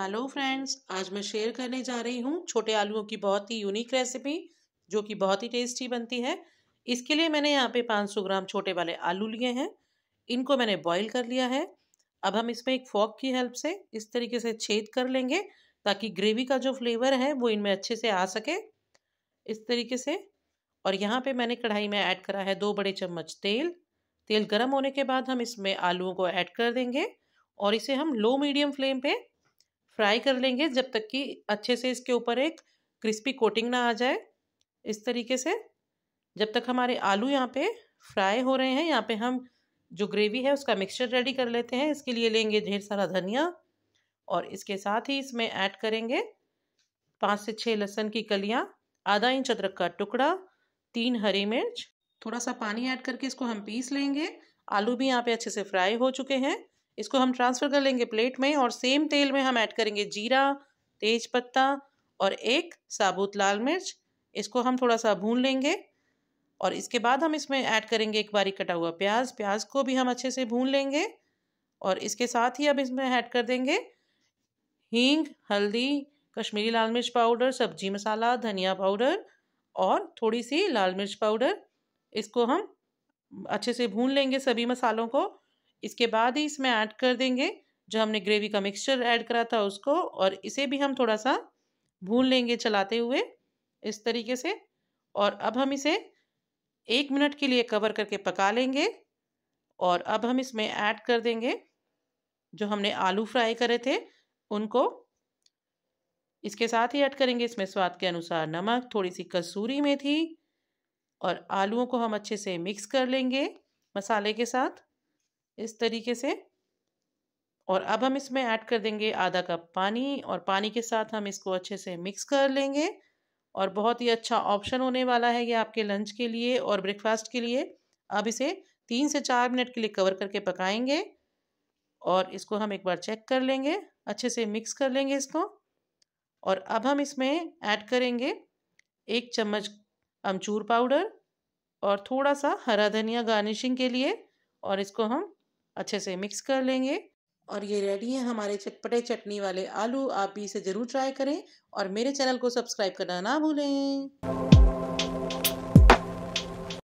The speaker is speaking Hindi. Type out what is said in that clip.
हेलो फ्रेंड्स आज मैं शेयर करने जा रही हूँ छोटे आलूओं की बहुत ही यूनिक रेसिपी जो कि बहुत ही टेस्टी बनती है इसके लिए मैंने यहाँ पे 500 ग्राम छोटे वाले आलू लिए हैं इनको मैंने बॉईल कर लिया है अब हम इसमें एक फॉक की हेल्प से इस तरीके से छेद कर लेंगे ताकि ग्रेवी का जो फ्लेवर है वो इनमें अच्छे से आ सके इस तरीके से और यहाँ पर मैंने कढ़ाई में ऐड करा है दो बड़े चम्मच तेल तेल गर्म होने के बाद हम इसमें आलुओं को ऐड कर देंगे और इसे हम लो मीडियम फ्लेम पर फ्राई कर लेंगे जब तक कि अच्छे से इसके ऊपर एक क्रिस्पी कोटिंग ना आ जाए इस तरीके से जब तक हमारे आलू यहाँ पे फ्राई हो रहे हैं यहाँ पे हम जो ग्रेवी है उसका मिक्सचर रेडी कर लेते हैं इसके लिए लेंगे ढेर सारा धनिया और इसके साथ ही इसमें ऐड करेंगे पाँच से छः लहसुन की कलियाँ आधा इंच अदरक का टुकड़ा तीन हरी मिर्च थोड़ा सा पानी ऐड करके इसको हम पीस लेंगे आलू भी यहाँ पे अच्छे से फ्राई हो चुके हैं इसको हम ट्रांसफ़र कर लेंगे प्लेट में और सेम तेल में हम ऐड करेंगे जीरा तेज पत्ता और एक साबुत लाल मिर्च इसको हम थोड़ा सा भून लेंगे और इसके बाद हम इसमें ऐड करेंगे एक बारीक कटा हुआ प्याज प्याज को भी हम अच्छे से भून लेंगे और इसके साथ ही अब इसमें ऐड कर देंगे हींग हल्दी कश्मीरी लाल मिर्च पाउडर सब्जी मसाला धनिया पाउडर और थोड़ी सी लाल मिर्च पाउडर इसको हम अच्छे से भून लेंगे सभी मसालों को इसके बाद ही इसमें ऐड कर देंगे जो हमने ग्रेवी का मिक्सचर ऐड करा था उसको और इसे भी हम थोड़ा सा भून लेंगे चलाते हुए इस तरीके से और अब हम इसे एक मिनट के लिए कवर करके पका लेंगे और अब हम इसमें ऐड कर देंगे जो हमने आलू फ्राई करे थे उनको इसके साथ ही ऐड करेंगे इसमें स्वाद के अनुसार नमक थोड़ी सी कसूरी मेथी और आलूओं को हम अच्छे से मिक्स कर लेंगे मसाले के साथ इस तरीके से और अब हम इसमें ऐड कर देंगे आधा कप पानी और पानी के साथ हम इसको अच्छे से मिक्स कर लेंगे और बहुत ही अच्छा ऑप्शन होने वाला है ये आपके लंच के लिए और ब्रेकफास्ट के लिए अब इसे तीन से चार मिनट के लिए कवर करके पकाएंगे और इसको हम एक बार चेक कर लेंगे अच्छे से मिक्स कर लेंगे इसको और अब हम इसमें ऐड करेंगे एक चम्मच अमचूर पाउडर और थोड़ा सा हरा धनिया गार्निशिंग के लिए और इसको हम अच्छे से मिक्स कर लेंगे और ये रेडी है हमारे चटपटे चटनी वाले आलू आप भी इसे ज़रूर ट्राई करें और मेरे चैनल को सब्सक्राइब करना ना भूलें